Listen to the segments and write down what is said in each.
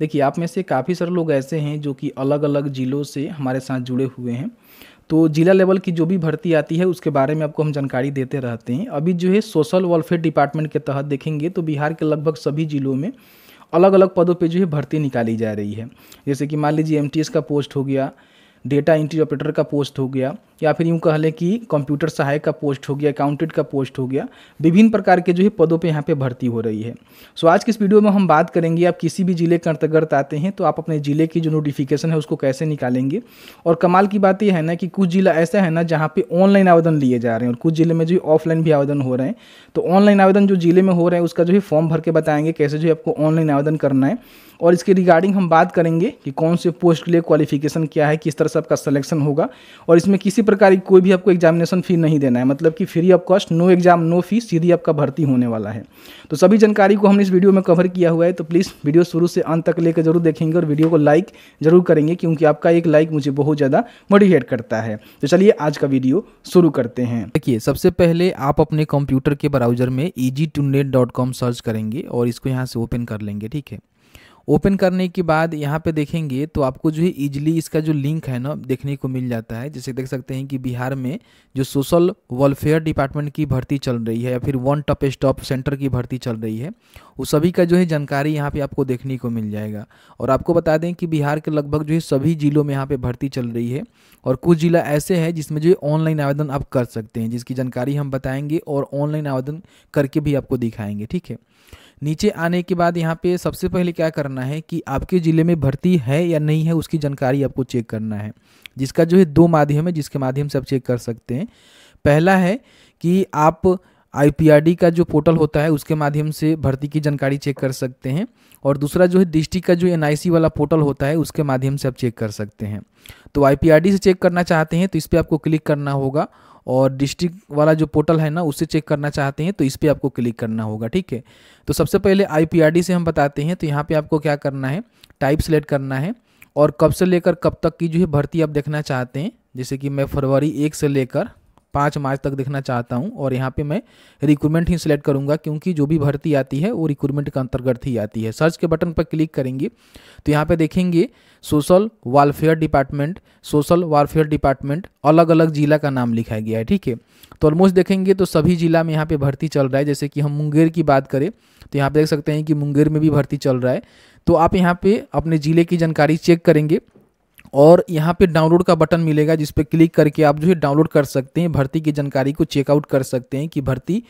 देखिए आप में से काफ़ी सारे लोग ऐसे हैं जो कि अलग अलग ज़िलों से हमारे साथ जुड़े हुए हैं तो जिला लेवल की जो भी भर्ती आती है उसके बारे में आपको हम जानकारी देते रहते हैं अभी जो है सोशल वेलफेयर डिपार्टमेंट के तहत देखेंगे तो बिहार के लगभग सभी ज़िलों में अलग अलग पदों पे जो है भर्ती निकाली जा रही है जैसे कि मान लीजिए एम का पोस्ट हो गया डेटा एंट्री ऑपरेटर का पोस्ट हो गया या फिर यूँ कह लें कि कंप्यूटर सहायक का पोस्ट हो गया अकाउंटेंट का पोस्ट हो गया विभिन्न प्रकार के जो है पदों पे यहाँ पे भर्ती हो रही है सो आज के इस वीडियो में हम बात करेंगे आप किसी भी ज़िले के अंतर्गत आते हैं तो आप अपने ज़िले की जो नोटिफिकेशन है उसको कैसे निकालेंगे और कमाल की बात यह है ना कि कुछ ज़िला ऐसा है ना जहाँ पर ऑनलाइन आवेदन लिए जा रहे हैं और कुछ ज़िले में जो ऑफलाइन भी आवेदन हो रहे हैं तो ऑनलाइन आवेदन जो ज़िले में हो रहे हैं उसका जो है फॉर्म भर के बताएंगे कैसे जो है आपको ऑनलाइन आवेदन करना है और इसके रिगार्डिंग हम बात करेंगे कि कौन से पोस्ट के लिए क्वालिफिकेशन क्या है किस तरह से सबका सलेक्शन होगा और इसमें किसी प्रकार की कोई भी आपको एग्जामिनेशन फ़ी नहीं देना है मतलब कि free of cost no exam no fee सीधी आपका भर्ती होने वाला है तो सभी जानकारी को हमने इस वीडियो में कवर किया हुआ है तो प्लीज़ वीडियो शुरू से अंत तक लेकर जरूर देखेंगे और वीडियो को लाइक जरूर करेंगे क्योंकि आपका एक लाइक मुझे बहुत ज़्यादा मोटिवेट करता है तो चलिए आज का वीडियो शुरू करते हैं देखिए सबसे पहले आप अपने कंप्यूटर के ब्राउजर में ई सर्च करेंगे और इसको यहाँ से ओपन कर लेंगे ठीक है ओपन करने के बाद यहाँ पे देखेंगे तो आपको जो है इजिली इसका जो लिंक है ना देखने को मिल जाता है जैसे देख सकते हैं कि बिहार में जो सोशल वेलफेयर डिपार्टमेंट की भर्ती चल रही है या फिर वन टॉप स्टॉप सेंटर की भर्ती चल रही है वो सभी का जो है जानकारी यहाँ पे आपको देखने को मिल जाएगा और आपको बता दें कि बिहार के लगभग जो है सभी जिलों में यहाँ पर भर्ती चल रही है और कुछ ज़िला ऐसे हैं जिसमें जो है ऑनलाइन आवेदन आप कर सकते हैं जिसकी जानकारी हम बताएँगे और ऑनलाइन आवेदन करके भी आपको दिखाएँगे ठीक है नीचे आने के बाद यहाँ पे सबसे पहले क्या करना है कि आपके ज़िले में भर्ती है या नहीं है उसकी जानकारी आपको चेक करना है जिसका जो है दो माध्यम है जिसके माध्यम से आप चेक कर सकते हैं पहला है कि आप आई का जो पोर्टल होता है उसके माध्यम से भर्ती की जानकारी चेक कर सकते हैं और दूसरा जो है डिस्ट्रिक्ट का जो एन वाला पोर्टल होता है उसके माध्यम से आप चेक कर सकते हैं तो आई से चेक करना चाहते हैं तो इस पर आपको क्लिक करना होगा और डिस्ट्रिक्ट वाला जो पोर्टल है ना उससे चेक करना चाहते हैं तो इस पर आपको क्लिक करना होगा ठीक है तो सबसे पहले आई से हम बताते हैं तो यहाँ पर आपको क्या करना है टाइप सेलेक्ट करना है और कब से लेकर कब तक की जो है भर्ती आप देखना चाहते हैं जैसे कि मैं फरवरी एक से लेकर पाँच मार्च तक देखना चाहता हूँ और यहाँ पे मैं रिक्रूटमेंट ही सिलेक्ट करूँगा क्योंकि जो भी भर्ती आती है वो रिक्रूटमेंट के अंतर्गत ही आती है सर्च के बटन पर क्लिक करेंगे तो यहाँ पे देखेंगे social welfare department social welfare department अलग अलग जिला का नाम लिखा गया है ठीक है तो ऑलमोस्ट देखेंगे तो सभी जिला में यहाँ पर भर्ती चल रहा है जैसे कि हम मुंगेर की बात करें तो यहाँ पर देख सकते हैं कि मुंगेर में भी भर्ती चल रहा है तो आप यहाँ पर अपने ज़िले की जानकारी चेक करेंगे और यहाँ पे डाउनलोड का बटन मिलेगा जिस क्लिक करके आप जो है डाउनलोड कर सकते हैं भर्ती की जानकारी को चेकआउट कर सकते हैं कि भर्ती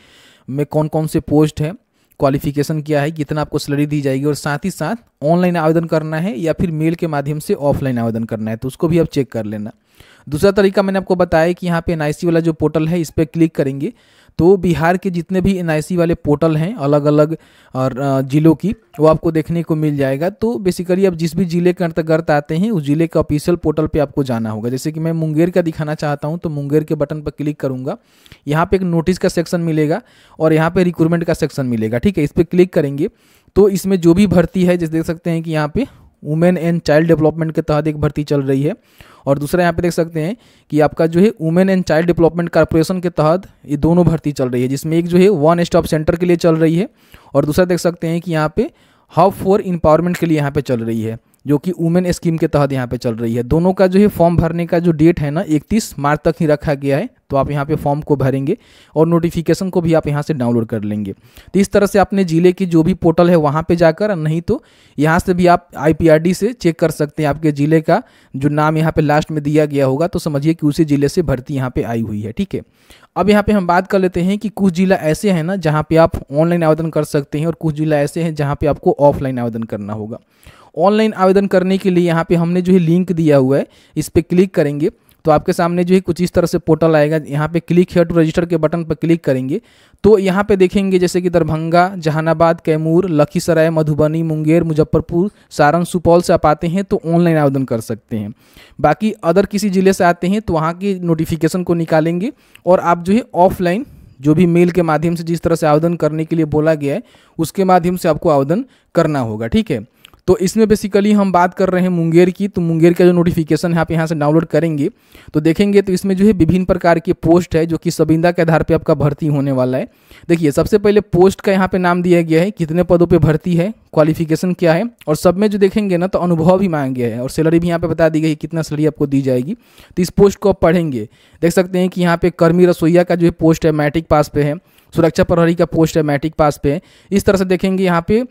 में कौन कौन से पोस्ट है क्वालिफिकेशन क्या है कितना आपको सैलरी दी जाएगी और साथ ही साथ ऑनलाइन आवेदन करना है या फिर मेल के माध्यम से ऑफलाइन आवेदन करना है तो उसको भी आप चेक कर लेना दूसरा तरीका मैंने आपको बताया कि यहाँ पे एन वाला जो पोर्टल है इस पर क्लिक करेंगे तो बिहार के जितने भी एन वाले पोर्टल हैं अलग अलग और ज़िलों की वो आपको देखने को मिल जाएगा तो बेसिकली आप जिस भी ज़िले के अंतर्गत आते हैं उस ज़िले के ऑफिशियल पोर्टल पे आपको जाना होगा जैसे कि मैं मुंगेर का दिखाना चाहता हूँ तो मुंगेर के बटन पर क्लिक करूँगा यहाँ पे एक नोटिस का सेक्शन मिलेगा और यहाँ पर रिक्रूटमेंट का सेक्शन मिलेगा ठीक है इस पर क्लिक करेंगे तो इसमें जो भी भर्ती है जैसे देख सकते हैं कि यहाँ पर वुमेन एंड चाइल्ड डेवलपमेंट के तहत एक भर्ती चल रही है और दूसरा यहाँ पे देख सकते हैं कि आपका जो है women and child development corporation के तहत ये दोनों भर्ती चल रही है जिसमें एक जो है वन स्टॉप सेंटर के लिए चल रही है और दूसरा देख सकते हैं कि यहाँ पे हब फॉर इंपावरमेंट के लिए यहाँ पे चल रही है जो कि वुमेन स्कीम के तहत यहाँ पे चल रही है दोनों का जो है फॉर्म भरने का जो डेट है ना इकतीस मार्च तक ही रखा गया है तो आप यहाँ पे फॉर्म को भरेंगे और नोटिफिकेशन को भी आप यहाँ से डाउनलोड कर लेंगे तो इस तरह से अपने ज़िले की जो भी पोर्टल है वहाँ पे जाकर नहीं तो यहाँ से भी आप आई से चेक कर सकते हैं आपके ज़िले का जो नाम यहाँ पे लास्ट में दिया गया होगा तो समझिए कि उसी ज़िले से भर्ती यहाँ पर आई हुई है ठीक है अब यहाँ पर हम बात कर लेते हैं कि कुछ ज़िला ऐसे हैं ना जहाँ पर आप ऑनलाइन आवेदन कर सकते हैं और कुछ ज़िला ऐसे हैं जहाँ पर आपको ऑफलाइन आवेदन करना होगा ऑनलाइन आवेदन करने के लिए यहाँ पे हमने जो है लिंक दिया हुआ है इस पर क्लिक करेंगे तो आपके सामने जो है कुछ इस तरह से पोर्टल आएगा यहाँ पे क्लिक हेयर टू रजिस्टर के बटन पर क्लिक करेंगे तो यहाँ पे देखेंगे जैसे कि दरभंगा जहानाबाद कैमूर लखीसराय मधुबनी मुंगेर मुजफ्फरपुर सारण सुपौल से आप आते हैं तो ऑनलाइन आवेदन कर सकते हैं बाकी अदर किसी ज़िले से आते हैं तो वहाँ की नोटिफिकेशन को निकालेंगे और आप जो है ऑफलाइन जो भी मेल के माध्यम से जिस तरह से आवेदन करने के लिए बोला गया है उसके माध्यम से आपको आवेदन करना होगा ठीक है तो इसमें बेसिकली हम बात कर रहे हैं मुंगेर की तो मुंगेर का जो नोटिफिकेशन है आप यहाँ से डाउनलोड करेंगे तो देखेंगे तो इसमें जो है विभिन्न प्रकार की पोस्ट है जो कि सबिंदा के आधार पर आपका भर्ती होने वाला है देखिए सबसे पहले पोस्ट का यहाँ पर नाम दिया गया है कितने पदों पर भर्ती है क्वालिफिकेशन क्या है और सब में जो देखेंगे ना तो अनुभव भी मांगे है और सैलरी भी यहाँ पर बता दी गई कितना सैलरी आपको दी जाएगी तो इस पोस्ट को आप पढ़ेंगे देख सकते हैं कि यहाँ पर कर्मी रसोईया का जो है पोस्ट है मैट्रिक पास पे है सुरक्षा प्रहरी का पोस्ट है मैट्रिक पास पे है इस तरह से देखेंगे यहाँ पे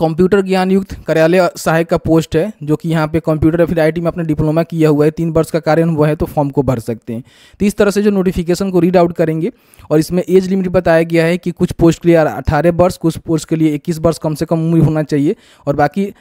कंप्यूटर ज्ञान युक्त कार्यालय सहायक का पोस्ट है जो कि यहाँ पे कंप्यूटर फिर आई में अपने डिप्लोमा किया हुआ है तीन वर्ष का कार्य अनुभव है तो फॉर्म को भर सकते हैं तो इस तरह से जो नोटिफिकेशन को रीड आउट करेंगे और इसमें एज लिमिट बताया गया है कि कुछ पोस्ट के लिए अठारह वर्ष कुछ पोस्ट के लिए इक्कीस वर्ष कम से कम उम्र होना चाहिए और बाकी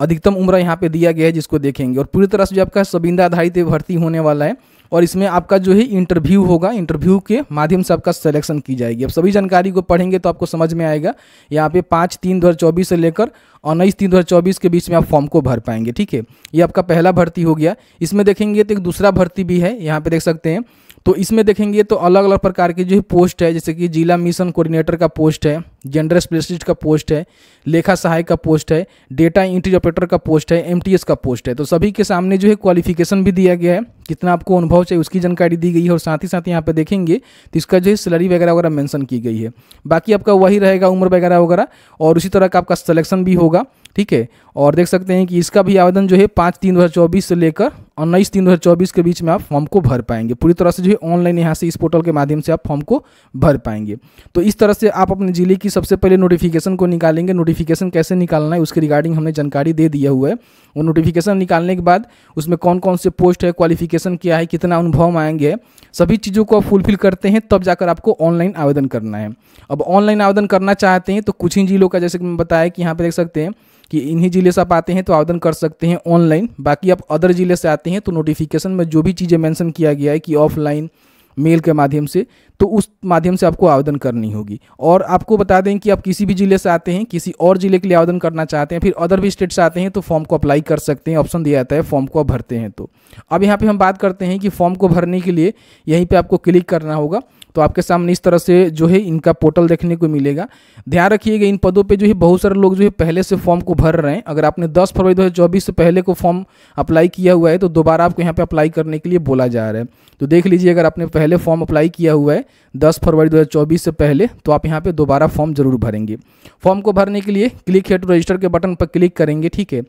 अधिकतम उम्र यहाँ पे दिया गया है जिसको देखेंगे और पूरी तरह से जो आपका सबिंदा आधारित भर्ती होने वाला है और इसमें आपका जो है इंटरव्यू होगा इंटरव्यू के माध्यम से आपका सिलेक्शन की जाएगी अब सभी जानकारी को पढ़ेंगे तो आपको समझ में आएगा यहाँ पे पाँच तीन दो से लेकर उन्नीस तीन दो के बीच में आप फॉर्म को भर पाएंगे ठीक है ये आपका पहला भर्ती हो गया इसमें देखेंगे तो एक दूसरा भर्ती भी है यहाँ पर देख सकते हैं तो इसमें देखेंगे तो अलग अलग प्रकार की जो पोस्ट है जैसे कि जिला मिशन कोऑर्डिनेटर का पोस्ट है जेंडर स्पेशलिस्ट का पोस्ट है लेखा सहायक का पोस्ट है डेटा इंट्री ऑपरेटर का पोस्ट है एमटीएस का पोस्ट है तो सभी के सामने जो है क्वालिफिकेशन भी दिया गया है कितना आपको अनुभव चाहिए उसकी जानकारी दी गई है और साथ ही साथ यहाँ पे देखेंगे तो इसका जो है सैलरी वगैरह वगैरह मेंशन की गई है बाकी आपका वही रहेगा उम्र वगैरह वगैरह और उसी तरह का आपका सलेक्शन भी होगा ठीक है और देख सकते हैं कि इसका भी आवेदन जो है पाँच तीन दो से लेकर उन्नीस तीन दो के बीच में आप फॉर्म को भर पाएंगे पूरी तरह से जो है ऑनलाइन यहाँ से इस पोर्टल के माध्यम से आप फॉर्म को भर पाएंगे तो इस तरह से आप अपने जिले की सबसे पहले नोटिफिकेशन को निकालेंगे नोटिफिकेशन कैसे निकालना है उसके रिगार्डिंग हमने जानकारी दे दिया हुआ है वो नोटिफिकेशन निकालने के बाद उसमें कौन कौन से पोस्ट है क्वालिफिकेशन एप्लीकेशन किया है कितना अनुभव मांगे सभी चीज़ों को आप फुलफिल करते हैं तब जाकर आपको ऑनलाइन आवेदन करना है अब ऑनलाइन आवेदन करना चाहते हैं तो कुछ ही जिलों का जैसे कि मैं बताया कि यहाँ पर देख सकते हैं कि इन्हीं ज़िले से आप आते हैं तो आवेदन कर सकते हैं ऑनलाइन बाकी आप अदर ज़िले से आते हैं तो नोटिफिकेशन में जो भी चीज़ें मैंशन किया गया है कि ऑफलाइन मेल के माध्यम से तो उस माध्यम से आपको आवेदन करनी होगी और आपको बता दें कि आप किसी भी ज़िले से आते हैं किसी और ज़िले के लिए आवेदन करना चाहते हैं फिर अदर भी स्टेट से आते हैं तो फॉर्म को अप्लाई कर सकते हैं ऑप्शन दिया जाता है फॉर्म को भरते हैं तो अब यहाँ पर हम बात करते हैं कि फॉर्म को भरने के लिए यहीं पर आपको क्लिक करना होगा तो आपके सामने इस तरह से जो है इनका पोर्टल देखने को मिलेगा ध्यान रखिएगा इन पदों पे जो है बहुत सारे लोग जो है पहले से फॉर्म को भर रहे हैं अगर आपने 10 फरवरी चौबीस से पहले को फॉर्म अप्लाई किया हुआ है तो दोबारा आपको यहाँ पे अप्लाई करने के लिए बोला जा रहा है तो देख लीजिए अगर आपने पहले फॉर्म अप्लाई किया हुआ है दस फरवरी दो से पहले तो आप यहाँ पर दोबारा फॉर्म जरूर भरेंगे फॉर्म को भरने के लिए क्लिक हेड रजिस्टर के बटन पर क्लिक करेंगे ठीक है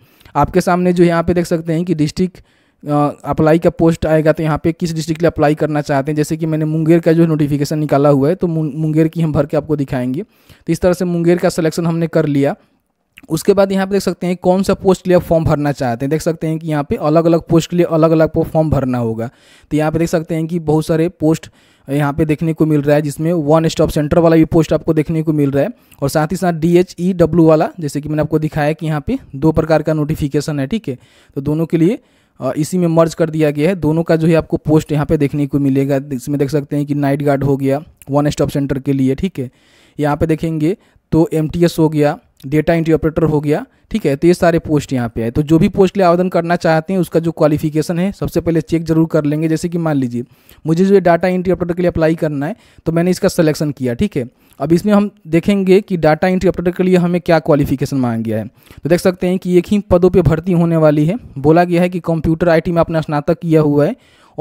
आपके सामने जो यहाँ पे देख सकते हैं कि डिस्ट्रिक्ट अप्लाई का पोस्ट आएगा तो यहाँ पे किस डिस्ट्रिक्ट के लिए अप्लाई करना चाहते हैं जैसे कि मैंने मुंगेर का जो नोटिफिकेशन निकाला हुआ है तो मुंगेर की हम भर के आपको दिखाएंगे तो इस तरह से मुंगेर का सिलेक्शन हमने कर लिया उसके बाद यहाँ पे देख सकते हैं कौन सा पोस्ट के लिए फॉर्म भरना चाहते हैं देख सकते हैं कि यहाँ पे अलग अलग पोस्ट के लिए अलग अलग फॉर्म भरना होगा तो यहाँ पे देख सकते हैं कि बहुत सारे पोस्ट यहाँ पे देखने को मिल रहा है जिसमें वन स्टॉप सेंटर वाला भी पोस्ट आपको देखने को मिल रहा है और साथ ही साथ डी एच ई डब्ल्यू वाला जैसे कि मैंने आपको दिखाया कि यहाँ पर दो प्रकार का नोटिफिकेशन है ठीक है तो दोनों के लिए इसी में मर्ज कर दिया गया है दोनों का जो है आपको पोस्ट यहाँ पे देखने को मिलेगा इसमें देख सकते हैं कि नाइट गार्ड हो गया वन स्टॉप सेंटर के लिए ठीक है यहाँ पे देखेंगे तो एम हो गया डेटा एंट्री ऑपरेटर हो गया ठीक है तो ये सारे पोस्ट यहाँ पे है तो जो भी पोस्ट के लिए आवेदन करना चाहते हैं उसका जो क्वालिफिकेशन है सबसे पहले चेक जरूर कर लेंगे जैसे कि मान लीजिए मुझे जो है डाटा एंट्री ऑपरेटर के लिए अप्लाई करना है तो मैंने इसका सिलेक्शन किया ठीक है अब इसमें हम देखेंगे कि डाटा एंट्री ऑपरेटर के लिए हमें क्या क्वालिफिकेशन मांग गया है तो देख सकते हैं कि एक ही पदों पे भर्ती होने वाली है बोला गया है कि कंप्यूटर आईटी में अपना स्नातक किया हुआ है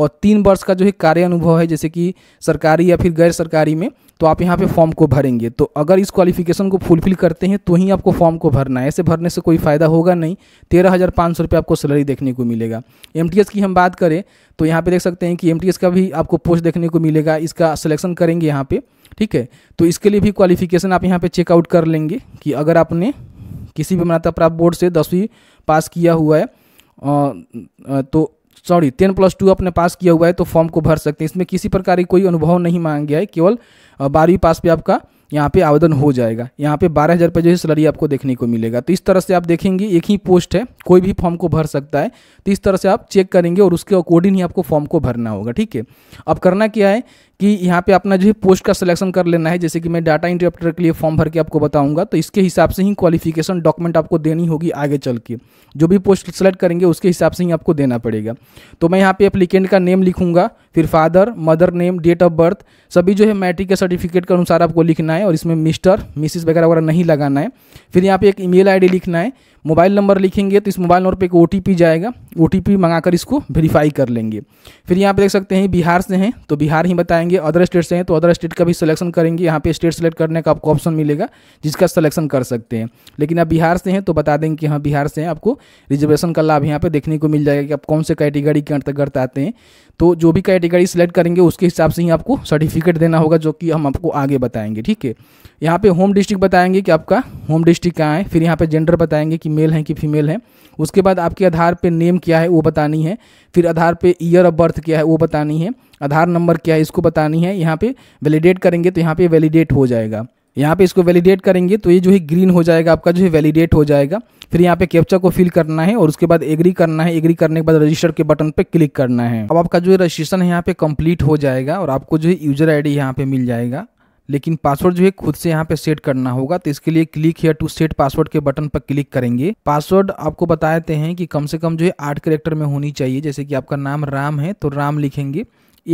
और तीन वर्ष का जो है कार्य अनुभव है जैसे कि सरकारी या फिर गैर सरकारी में तो आप यहाँ पे फॉर्म को भरेंगे तो अगर इस क्वालिफिकेशन को फुलफिल करते हैं तो ही आपको फॉर्म को भरना है ऐसे भरने से कोई फ़ायदा होगा नहीं तेरह हज़ार पाँच सौ रुपये आपको सैलरी देखने को मिलेगा एम की हम बात करें तो यहाँ पे देख सकते हैं कि एम का भी आपको पोस्ट देखने को मिलेगा इसका सिलेक्शन करेंगे यहाँ पर ठीक है तो इसके लिए भी क्वालिफिकेशन आप यहाँ पे चेकआउट कर लेंगे कि अगर आपने किसी भी मान्यता प्राप्त बोर्ड से दसवीं पास किया हुआ है आ, तो सॉरी टेन प्लस टू आपने पास किया हुआ है तो फॉर्म को भर सकते हैं इसमें किसी प्रकार की कोई अनुभव नहीं मांग गया है केवल बारहवीं पास पे आपका यहाँ पे आवेदन हो जाएगा यहाँ पे बारह हज़ार रुपये जो है सैलरी आपको देखने को मिलेगा तो इस तरह से आप देखेंगे एक ही पोस्ट है कोई भी फॉर्म को भर सकता है तो इस तरह से आप चेक करेंगे और उसके अकॉर्डिंग ही आपको फॉर्म को भरना होगा ठीक है अब करना क्या है कि यहाँ पे अपना जो है पोस्ट का सिलेक्शन कर लेना है जैसे कि मैं डाटा इंटरप्टर के लिए फॉर्म भर के आपको बताऊँगा तो इसके हिसाब से ही क्वालिफिकेशन डॉक्यूमेंट आपको देनी होगी आगे चल के जो भी पोस्ट सेलेक्ट करेंगे उसके हिसाब से ही आपको देना पड़ेगा तो मैं यहाँ पर अप्लीकेंट का नेम लिखूँगा फिर father mother name date of birth सभी जो है मैट्रिक के सर्टिफिकेट के अनुसार आपको लिखना है और इसमें मिस्टर मिसिस वगैरह वगैरह नहीं लगाना है फिर यहाँ पे एक ईमेल आईडी लिखना है मोबाइल नंबर लिखेंगे तो इस मोबाइल नंबर पर एक ओ जाएगा ओ मंगाकर इसको वेरीफाई कर लेंगे फिर यहाँ पे देख सकते हैं बिहार से हैं तो बिहार ही बताएंगे अदर स्टेट से हैं तो अदर स्टेट का भी सिलेक्शन करेंगे यहाँ पे स्टेट सेलेक्ट करने का आपको ऑप्शन मिलेगा जिसका सिलेक्शन कर सकते हैं लेकिन आप बिहार से हैं तो बता देंगे कि हाँ बिहार से हैं आपको रिजर्वेशन का लाभ यहाँ पर देखने को मिल जाएगा कि आप कौन से कैटेगरी के अंतर्गत आते हैं तो जो भी कैटेगरी सेलेक्ट करेंगे उसके हिसाब से ही आपको सर्टिफिकेट देना होगा जो कि हम आपको आगे बताएंगे ठीक है यहाँ पे होम डिस्ट्रिक्ट बताएंगे कि आपका होम डिस्ट्रिक्ट कहाँ है फिर यहाँ पे जेंडर बताएंगे कि मेल है कि फीमेल है उसके बाद आपके आधार पे नेम क्या है वो बतानी है फिर आधार पे ईयर ऑफ बर्थ क्या है वो बतानी है आधार नंबर क्या है इसको बतानी है यहाँ पे वैलिडेट करेंगे तो यहाँ पे वैलिडेट हो जाएगा यहाँ पे इसको वैलिडेट करेंगे तो ये जो है ग्रीन हो जाएगा आपका जो है वैलिडेट हो जाएगा फिर यहाँ पे कैप्चा को फिल करना है और उसके बाद एग्री करना है एग्री करने के बाद रजिस्टर के बटन पे क्लिक करना है अब आपका जो है रजिस्ट्रेशन है यहाँ पे कंप्लीट हो जाएगा और आपको जो है यूजर आईडी यहाँ पे मिल जाएगा लेकिन पासवर्ड जो है खुद से यहाँ पे सेट करना होगा तो इसके लिए click here to set password के बटन पर क्लिक करेंगे पासवर्ड आपको बताते हैं कि कम से कम जो है आठ करेक्टर में होनी चाहिए जैसे कि आपका नाम राम है तो राम लिखेंगे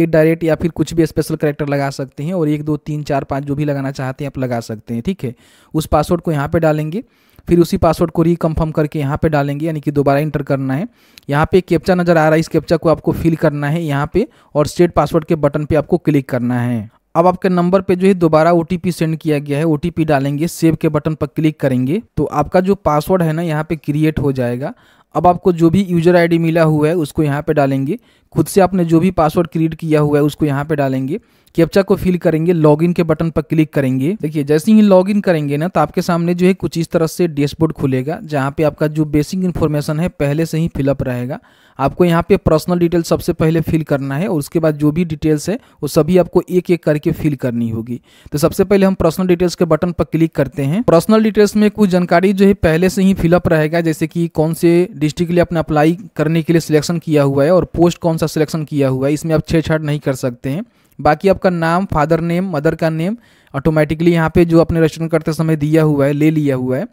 एक डायरेक्ट या फिर कुछ भी स्पेशल करेक्टर लगा सकते हैं और एक दो तीन चार पाँच जो भी लगाना चाहते हैं आप लगा सकते हैं ठीक है उस पासवर्ड को यहाँ पर डालेंगे फिर उसी पासवर्ड को रिकन्फर्म करके यहाँ पे डालेंगे यानी कि दोबारा इंटर करना है यहाँ पे कैप्चा नज़र आ रहा है इस कैप्चा को आपको फिल करना है यहाँ पे और सेट पासवर्ड के बटन पे आपको क्लिक करना है अब आपके नंबर पे जो है दोबारा ओ सेंड किया गया है ओ डालेंगे सेव के बटन पर क्लिक करेंगे तो आपका जो पासवर्ड है ना यहाँ पे क्रिएट हो जाएगा अब आपको जो भी यूजर आईडी मिला हुआ है उसको यहाँ पे डालेंगे खुद से आपने जो भी पासवर्ड क्रिएट किया हुआ है उसको यहाँ पे डालेंगे चाहे को फिल करेंगे लॉगिन के बटन पर क्लिक करेंगे देखिए जैसे ही लॉगिन करेंगे ना तो आपके सामने जो है कुछ इस तरह से डैशबोर्ड खुलेगा जहाँ पे आपका जो बेसिक इन्फॉर्मेशन है पहले से ही फिलअप रहेगा आपको यहाँ पे पर्सनल डिटेल सबसे पहले फिल करना है और उसके बाद जो भी डिटेल्स है वो सभी आपको एक एक करके फिल करनी होगी तो सबसे पहले हम पर्सनल डिटेल्स के बटन पर क्लिक करते हैं पर्सनल डिटेल्स में कुछ जानकारी जो है पहले से ही फिलअप रहेगा जैसे कि कौन से डिस्ट्रिक्ट के लिए अपने अप्लाई करने के लिए सिलेक्शन किया हुआ है और पोस्ट कौन सा सिलेक्शन किया हुआ है इसमें आप छेड़छाड़ नहीं कर सकते हैं बाकी आपका नाम फादर नेम मदर का नेम ऑटोमेटिकली यहाँ पे जो अपने रजिस्ट्रेशन करते समय दिया हुआ है ले लिया हुआ है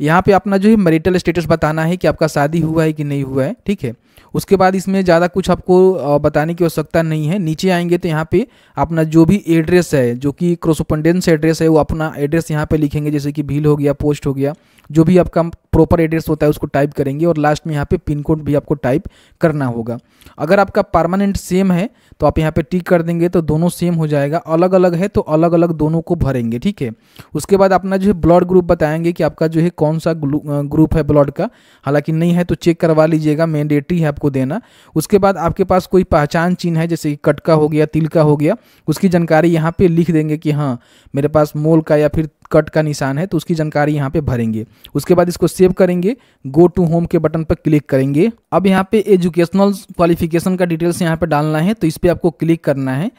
यहाँ पे अपना जो है मेरिटल स्टेटस बताना है कि आपका शादी हुआ है कि नहीं हुआ है ठीक है उसके बाद इसमें ज़्यादा कुछ आपको बताने की आवश्यकता नहीं है नीचे आएंगे तो यहाँ पे अपना जो भी एड्रेस है जो कि क्रोसोपन्डेंस एड्रेस है वो अपना एड्रेस यहाँ पे लिखेंगे जैसे कि भील हो गया पोस्ट हो गया जो भी आपका प्रॉपर एड्रेस होता है उसको टाइप करेंगे और लास्ट में यहाँ पे पिन कोड भी आपको टाइप करना होगा अगर आपका परमानेंट सेम है तो आप यहाँ पे टिक कर देंगे तो दोनों सेम हो जाएगा अलग अलग है तो अलग अलग दोनों को भरेंगे ठीक है उसके बाद अपना जो है ब्लड ग्रुप बताएंगे कि आपका जो है कौन सा ग्रुप है ब्लड का हालांकि नहीं है तो चेक करवा लीजिएगा मैंडेटरी है आपको देना उसके बाद आपके पास कोई पहचान चिन्ह है जैसे कटका हो गया तिल का हो गया उसकी जानकारी यहाँ पर लिख देंगे कि हाँ मेरे पास मोल का या फिर कट का निशान है तो उसकी जानकारी यहाँ पे भरेंगे उसके बाद इसको सेव करेंगे गो टू होम के बटन पर क्लिक करेंगे अब यहाँ पे एजुकेशनल क्वालिफिकेशन का डिटेल्स यहाँ पे डालना है तो इस पर आपको क्लिक करना है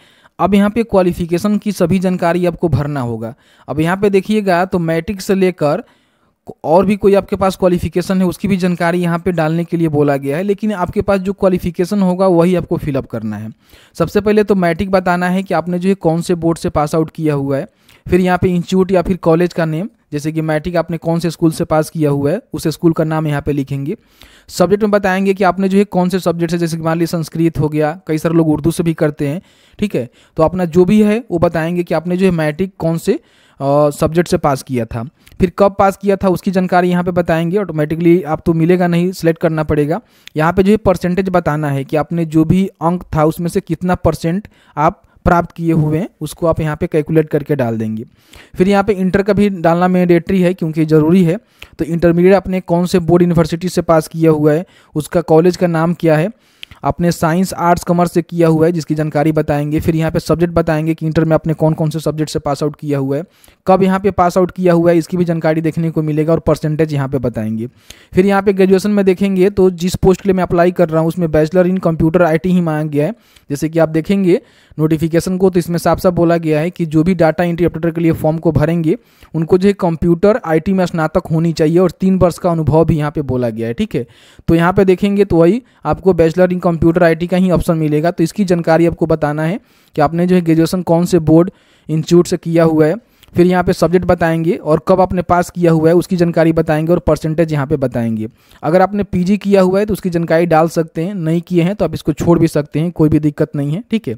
अब यहाँ पे क्वालिफिकेशन की सभी जानकारी आपको भरना होगा अब यहाँ पे देखिएगा तो मैट्रिक से लेकर और भी कोई आपके पास क्वालिफिकेशन है उसकी भी जानकारी यहाँ पे डालने के लिए बोला गया है लेकिन आपके पास जो क्वालिफिकेशन होगा वही आपको फिलअप करना है सबसे पहले तो मैट्रिक बताना है कि आपने जो है कौन से बोर्ड से पास आउट किया हुआ है फिर यहाँ पे इंस्टीट्यूट या फिर कॉलेज का नेम जैसे कि मैट्रिक आपने कौन से स्कूल से पास किया हुआ है उस स्कूल का नाम यहाँ पे लिखेंगे सब्जेक्ट में बताएंगे कि आपने जो है कौन से सब्जेक्ट से जैसे कि मान लीजिए संस्कृत हो गया कई सारे लोग उर्दू से भी करते हैं ठीक है तो अपना जो भी है वो बताएंगे कि आपने जो है मैट्रिक कौन से सब्जेक्ट से पास किया था फिर कब पास किया था उसकी जानकारी यहाँ पे बताएंगे ऑटोमेटिकली आप तो मिलेगा नहीं सिलेक्ट करना पड़ेगा यहाँ पे जो परसेंटेज बताना है कि आपने जो भी अंक था उसमें से कितना परसेंट आप प्राप्त किए हुए हैं उसको आप यहाँ पे कैलकुलेट करके डाल देंगे फिर यहाँ पे इंटर का भी डालना मैंडेटरी है क्योंकि ज़रूरी है तो इंटरमीडिएट आपने कौन से बोर्ड यूनिवर्सिटी से पास किया हुआ है उसका कॉलेज का नाम क्या है आपने साइंस आर्ट्स कॉमर्स से किया हुआ है जिसकी जानकारी बताएंगे फिर यहाँ पे सब्जेक्ट बताएंगे कि इंटर में आपने कौन कौन से सब्जेक्ट से पास आउट किया हुआ है कब यहाँ पे पास आउट किया हुआ है इसकी भी जानकारी देखने को मिलेगा और परसेंटेज यहाँ पे बताएंगे फिर यहाँ पे ग्रेजुएशन में देखेंगे तो जिस पोस्ट के लिए मैं अप्लाई कर रहा हूँ उसमें बैचलर इन कंप्यूटर आई ही मांगा गया है जैसे कि आप देखेंगे नोटिफिकेशन को तो इसमें साफ साफ बोला गया है कि जो भी डाटा एंट्री ऑपरेटर के लिए फॉर्म को भरेंगे उनको जो है कंप्यूटर आईटी में स्नातक होनी चाहिए और तीन वर्ष का अनुभव भी यहाँ पे बोला गया है ठीक है तो यहाँ पे देखेंगे तो वही आपको बैचलर इन कंप्यूटर आई का ही ऑप्शन मिलेगा तो इसकी जानकारी आपको बताना है कि आपने जो है ग्रेजुएसन कौन से बोर्ड इंस्टीट्यूट से किया हुआ है फिर यहाँ पे सब्जेक्ट बताएंगे और कब आपने पास किया हुआ है उसकी जानकारी बताएंगे और परसेंटेज यहाँ पे बताएंगे अगर आपने पीजी किया हुआ है तो उसकी जानकारी डाल सकते हैं नहीं किए हैं तो आप इसको छोड़ भी सकते हैं कोई भी दिक्कत नहीं है ठीक है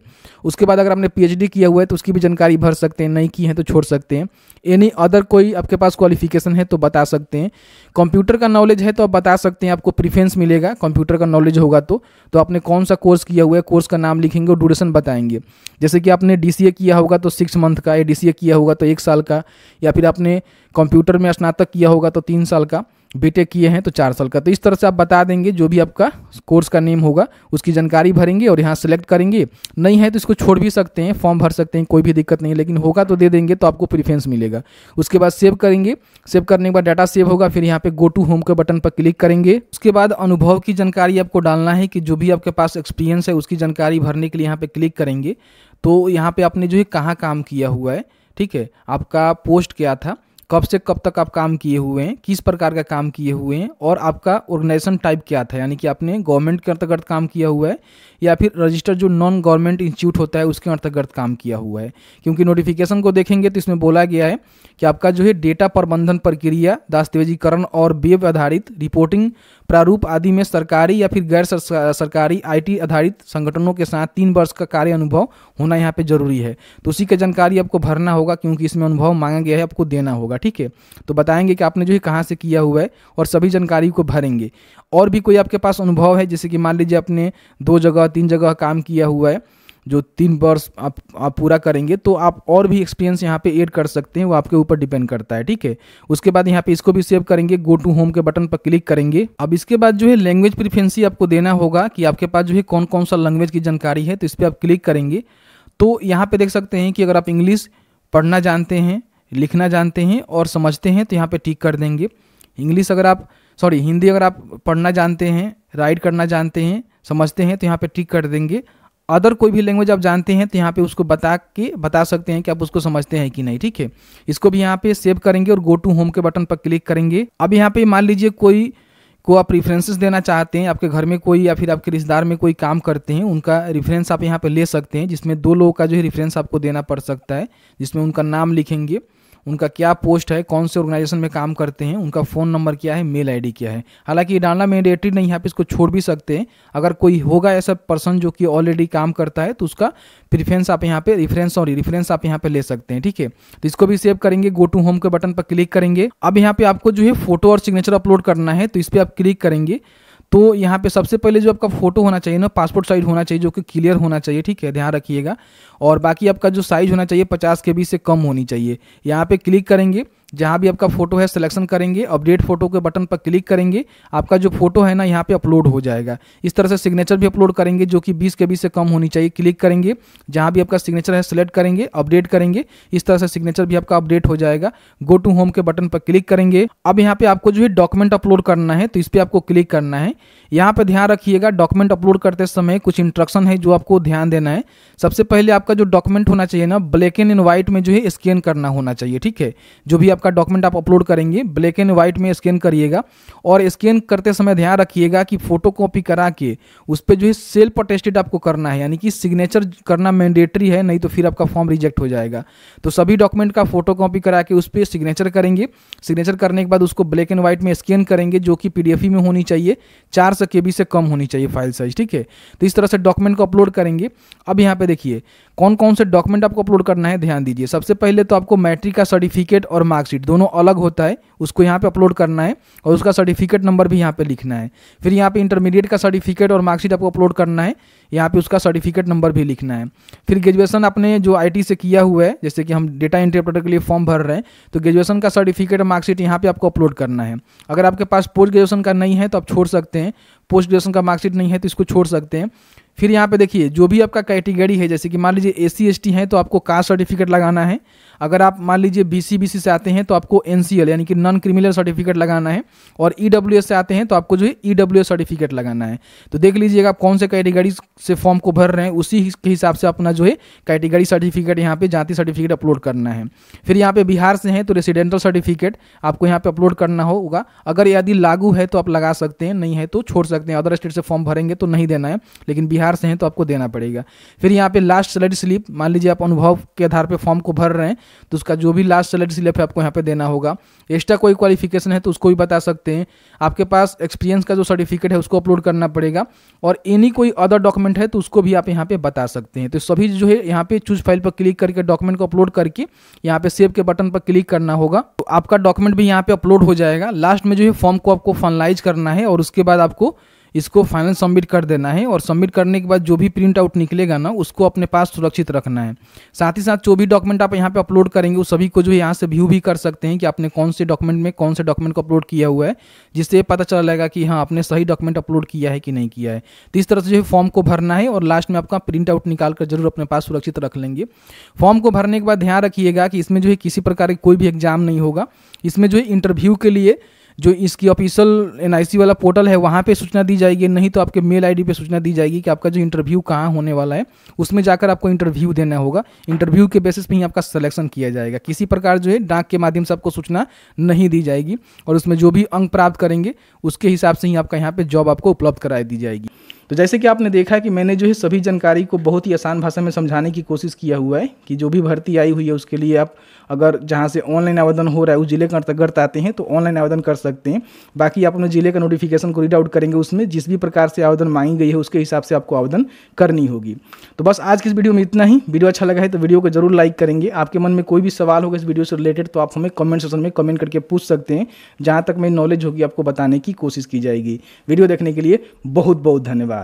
उसके बाद अगर आपने पी किया हुआ है तो उसकी भी जानकारी भर सकते हैं नहीं की है तो छोड़ सकते हैं एनी अदर कोई आपके पास क्वालिफिकेशन है तो बता सकते हैं कंप्यूटर का नॉलेज है तो आप बता सकते हैं आपको प्रिफ्रेंस मिलेगा कंप्यूटर का नॉलेज होगा तो तो आपने कौन सा कोर्स किया हुआ है कोर्स का नाम लिखेंगे और ड्यूरेशन बताएंगे जैसे कि आपने डी किया होगा तो सिक्स मंथ का या डी किया होगा तो एक साल का या फिर आपने कंप्यूटर में स्नातक किया होगा तो तीन साल का बेटे किए हैं तो चार साल का तो इस तरह से आप बता देंगे जो भी आपका कोर्स का नेम होगा उसकी जानकारी भरेंगे और यहाँ सेलेक्ट करेंगे नहीं है तो इसको छोड़ भी सकते हैं फॉर्म भर सकते हैं कोई भी दिक्कत नहीं लेकिन होगा तो दे देंगे तो आपको प्रिफ्रेंस मिलेगा उसके बाद सेव करेंगे सेव करने के बाद डाटा सेव होगा फिर यहाँ पे गो टू होम के बटन पर क्लिक करेंगे उसके बाद अनुभव की जानकारी आपको डालना है कि जो भी आपके पास एक्सपीरियंस है उसकी जानकारी भरने के लिए यहाँ पे क्लिक करेंगे तो यहाँ पे आपने जो है कहाँ काम किया हुआ है ठीक है आपका पोस्ट क्या था कब से कब तक आप काम किए हुए हैं किस प्रकार का काम किए हुए हैं और आपका ऑर्गेनाइजेशन टाइप क्या था यानी कि आपने गवर्नमेंट के अंतर्गत काम किया हुआ है या फिर रजिस्टर जो नॉन गवर्नमेंट इंस्टीट्यूट होता है उसके अंतर्गत काम किया हुआ है क्योंकि नोटिफिकेशन को देखेंगे तो इसमें बोला गया है कि आपका जो है डेटा प्रबंधन प्रक्रिया दस्तावेजीकरण और वेब आधारित रिपोर्टिंग प्रारूप आदि में सरकारी या फिर गैर सरकारी आईटी आधारित संगठनों के साथ तीन वर्ष का कार्य अनुभव होना यहाँ पे जरूरी है तो उसी की जानकारी आपको भरना होगा क्योंकि इसमें अनुभव मांगा गया है आपको देना होगा ठीक है तो बताएंगे कि आपने जो है कहाँ से किया हुआ है और सभी जानकारी को भरेंगे और भी कोई आपके पास अनुभव है जैसे कि मान लीजिए आपने दो जगह तीन जगह काम किया हुआ है जो तीन वर्ष आप आप पूरा करेंगे तो आप और भी एक्सपीरियंस यहाँ पे ऐड कर सकते हैं वो आपके ऊपर डिपेंड करता है ठीक है उसके बाद यहाँ पे इसको भी सेव करेंगे गो टू होम के बटन पर क्लिक करेंगे अब इसके बाद जो है लैंग्वेज प्रिफ्रेंसी आपको देना होगा कि आपके पास जो है कौन कौन सा लैंग्वेज की जानकारी है तो इस पर आप क्लिक करेंगे तो यहाँ पर देख सकते हैं कि अगर आप इंग्लिश पढ़ना जानते हैं लिखना जानते हैं और समझते हैं तो यहाँ पर टिक कर देंगे इंग्लिश अगर आप सॉरी हिंदी अगर आप पढ़ना जानते हैं राइट करना जानते हैं समझते हैं तो यहाँ पे टिक कर देंगे अदर कोई भी लैंग्वेज आप जानते हैं तो यहाँ पे उसको बता के बता सकते हैं कि आप उसको समझते हैं कि नहीं ठीक है इसको भी यहाँ पे सेव करेंगे और गो टू होम के बटन पर क्लिक करेंगे अब यहाँ पे मान लीजिए कोई को आप रिफरेंसेस देना चाहते हैं आपके घर में कोई या फिर आपके रिश्तेदार में कोई काम करते हैं उनका रिफरेंस आप यहाँ पर ले सकते हैं जिसमें दो लोगों का जो है रिफरेंस आपको देना पड़ सकता है जिसमें उनका नाम लिखेंगे उनका क्या पोस्ट है कौन से ऑर्गेनाइजेशन में काम करते हैं उनका फ़ोन नंबर क्या है मेल आईडी क्या है हालांकि ये डालना मैंडेटरी नहीं है आप इसको छोड़ भी सकते हैं अगर कोई होगा ऐसा पर्सन जो कि ऑलरेडी काम करता है तो उसका प्रिफ्रेंस आप यहाँ पे रिफरेंस और रिफरेंस आप यहाँ पे ले सकते हैं ठीक है तो इसको भी सेव करेंगे गो टू होम के बटन पर क्लिक करेंगे अब यहाँ पे आपको जो है फोटो और सिग्नेचर अपलोड करना है तो इस पर आप क्लिक करेंगे तो यहाँ पे सबसे पहले जो आपका फोटो होना चाहिए ना पासपोर्ट साइज होना चाहिए जो कि क्लियर होना चाहिए ठीक है ध्यान रखिएगा और बाकी आपका जो साइज़ होना चाहिए पचास के बी से कम होनी चाहिए यहाँ पे क्लिक करेंगे जहाँ भी आपका फोटो है सिलेक्शन करेंगे अपडेट फोटो के बटन पर क्लिक करेंगे आपका जो फोटो है ना यहाँ पे अपलोड हो जाएगा इस तरह से सिग्नेचर भी अपलोड करेंगे जो कि बीस के बीस से कम होनी चाहिए क्लिक करेंगे जहाँ भी आपका सिग्नेचर है सिलेक्ट करेंगे अपडेट करेंगे इस तरह से सिग्नेचर भी आपका अपडेट हो जाएगा गो टू होम के बटन पर क्लिक करेंगे अब यहाँ पे आपको जो है डॉक्यूमेंट अपलोड करना है तो इस पर आपको क्लिक करना है यहाँ पर ध्यान रखिएगा डॉक्यूमेंट अपलोड करते समय कुछ इंस्ट्रक्शन है जो आपको ध्यान देना है सबसे पहले आपका जो डॉक्यूमेंट होना चाहिए ना ब्लैक एंड व्हाइट में जो है स्कैन करना होना चाहिए ठीक है जो भी आपका आपका डॉक्यूमेंट आप अपलोड करेंगे ब्लैक एंड व्हाइट में स्कैन करिएगा और स्कैन करते समय ध्यान रखिएगा कि फोटो कॉपी करा के उस पर जो है सेल्फ अटेस्टेड आपको करना है यानी कि सिग्नेचर करना मैंडेटरी है नहीं तो फिर आपका फॉर्म रिजेक्ट हो जाएगा तो सभी डॉक्यूमेंट का फोटो कॉपी करा के उस पर सिग्नेचर करेंगे सिग्नेचर करने के बाद उसको ब्लैक एंड व्हाइट में स्कैन करेंगे जो कि पी में होनी चाहिए चार सौ से कम होनी चाहिए फाइल साइज ठीक है तो इस तरह से डॉक्यूमेंट को अपलोड करेंगे अब यहाँ पर देखिए कौन कौन से डॉक्यूमेंट आपको अपलोड करना है ध्यान दीजिए सबसे पहले तो आपको मैट्रिक का सर्टिफिकेट और मार्कशीट दोनों अलग होता है उसको यहाँ पे अपलोड करना है और उसका सर्टिफिकेट नंबर भी यहाँ पे लिखना है फिर यहाँ पे इंटरमीडिएट का सर्टिफिकेट और मार्कशीट आपको अपलोड करना है यहाँ पे उसका सर्टिफिकेट नंबर भी लिखना है फिर ग्रेजुएसन आपने जो आई से किया हुआ है जैसे कि हम डेटा इंटरप्रेटर के लिए फॉर्म भर रहे हैं तो ग्रेजुएशन का सर्टिफिकेट और मार्कशीट यहाँ पर आपको अपलोड करना है अगर आपके पास पोस्ट ग्रेजुएशन का नहीं है तो आप छोड़ सकते हैं पोस्ट ग्रेजुएशन का मार्कशीट नहीं है तो इसको छोड़ सकते हैं फिर यहाँ पे देखिए जो भी आपका कैटेगरी है जैसे कि मान लीजिए ए सी एस टी हैं तो आपको कास्ट सर्टिफिकेट लगाना है अगर आप मान लीजिए बी सी बी सी से आते हैं तो आपको एन सी एल यानी कि नॉन क्रिमिनल सर्टिफिकेट लगाना है और ई डब्ल्यू एस से आते हैं तो आपको जो है ई डब्ल्यू एस सर्टिफिकेट लगाना है तो देख लीजिएगा आप कौन से कैटेगरी से फॉर्म को भर रहे हैं उसी के हिसाब से अपना जो है कैटेगरी सर्टिफिकेट यहाँ पे जाति सर्टिफिकेट अपलोड करना है फिर यहाँ पे बिहार से हैं तो रेसिडेंटल सर्टिफिकेट आपको यहाँ पे अपलोड करना होगा अगर यदि लागू है तो आप लगा सकते हैं नहीं है तो छोड़ सकते हैं अदर स्टेट से फॉर्म भरेंगे तो नहीं देना है लेकिन बिहार बिहार से हैं तो आपको देना पड़ेगा फिर यहाँ पे लास्ट सैलरी स्लिप मान लीजिए आप अनुभव के आधार पे फॉर्म को भर रहे हैं तो उसका जो भी लास्ट सैलरी स्लिप है आपको यहाँ पे देना होगा एक्स्ट्रा कोई क्वालिफिकेशन है तो उसको भी बता सकते हैं आपके पास एक्सपीरियंस का जो सर्टिफिकेट है उसको अपलोड करना पड़ेगा और एनी कोई अदर डॉक्यूमेंट है तो उसको भी आप यहाँ पर बता सकते हैं तो सभी जो है यहाँ पे चूज फाइल पर क्लिक करके डॉक्यूमेंट को अपलोड करके यहाँ पे सेव के बटन पर क्लिक करना होगा तो आपका डॉक्यूमेंट भी यहाँ पे अपलोड हो जाएगा लास्ट में जो है फॉर्म को आपको फाइनलाइज करना है और उसके बाद आपको इसको फाइनल सबमिट कर देना है और सबमिट करने के बाद जो भी प्रिंट आउट निकलेगा ना उसको अपने पास सुरक्षित रखना है साथ ही साथ जो भी डॉक्यूमेंट आप यहाँ पे अपलोड करेंगे उस सभी को जो है यहाँ से व्यू भी कर सकते हैं कि आपने कौन से डॉक्यूमेंट में कौन से डॉक्यूमेंट को अपलोड किया हुआ है जिससे पता चला जाएगा कि हाँ आपने सही डॉक्यूमेंट अपलोड किया है कि नहीं किया है तो इस तरह से जो है फॉर्म को भरना है और लास्ट में आपका प्रिंट आउट निकाल कर जरूर अपने पास सुरक्षित रख लेंगे फॉर्म को भरने के बाद ध्यान रखिएगा कि इसमें जो है किसी प्रकार की कोई भी एग्जाम नहीं होगा इसमें जो है इंटरव्यू के लिए जो इसकी ऑफिशियल एन वाला पोर्टल है वहाँ पे सूचना दी जाएगी नहीं तो आपके मेल आईडी पे सूचना दी जाएगी कि आपका जो इंटरव्यू कहाँ होने वाला है उसमें जाकर आपको इंटरव्यू देना होगा इंटरव्यू के बेसिस पे ही आपका सिलेक्शन किया जाएगा किसी प्रकार जो है डाक के माध्यम से आपको सूचना नहीं दी जाएगी और उसमें जो भी अंक प्राप्त करेंगे उसके हिसाब से ही आपका यहाँ पर जॉब आपको उपलब्ध कराई दी जाएगी तो जैसे कि आपने देखा कि मैंने जो है सभी जानकारी को बहुत ही आसान भाषा में समझाने की कोशिश किया हुआ है कि जो भी भर्ती आई हुई है उसके लिए आप अगर जहाँ से ऑनलाइन आवेदन हो रहा है उस जिले के अंतर्गत आते हैं तो ऑनलाइन आवेदन कर सकते हैं बाकी आप अपने जिले का नोटिफिकेशन को रीड आउट करेंगे उसमें जिस भी प्रकार से आवेदन मांगी गई है उसके हिसाब से आपको आवेदन करनी होगी तो बस आज की इस वीडियो में इतना ही वीडियो अच्छा लगा है तो वीडियो को जरूर लाइक करेंगे आपके मन में कोई भी सवाल होगा इस वीडियो से रिलेटेड तो आप हमें कमेंट सेक्शन में कमेंट करके पूछ सकते हैं जहाँ तक मेरी नॉलेज होगी आपको बताने की कोशिश की जाएगी वीडियो देखने के लिए बहुत बहुत धन्यवाद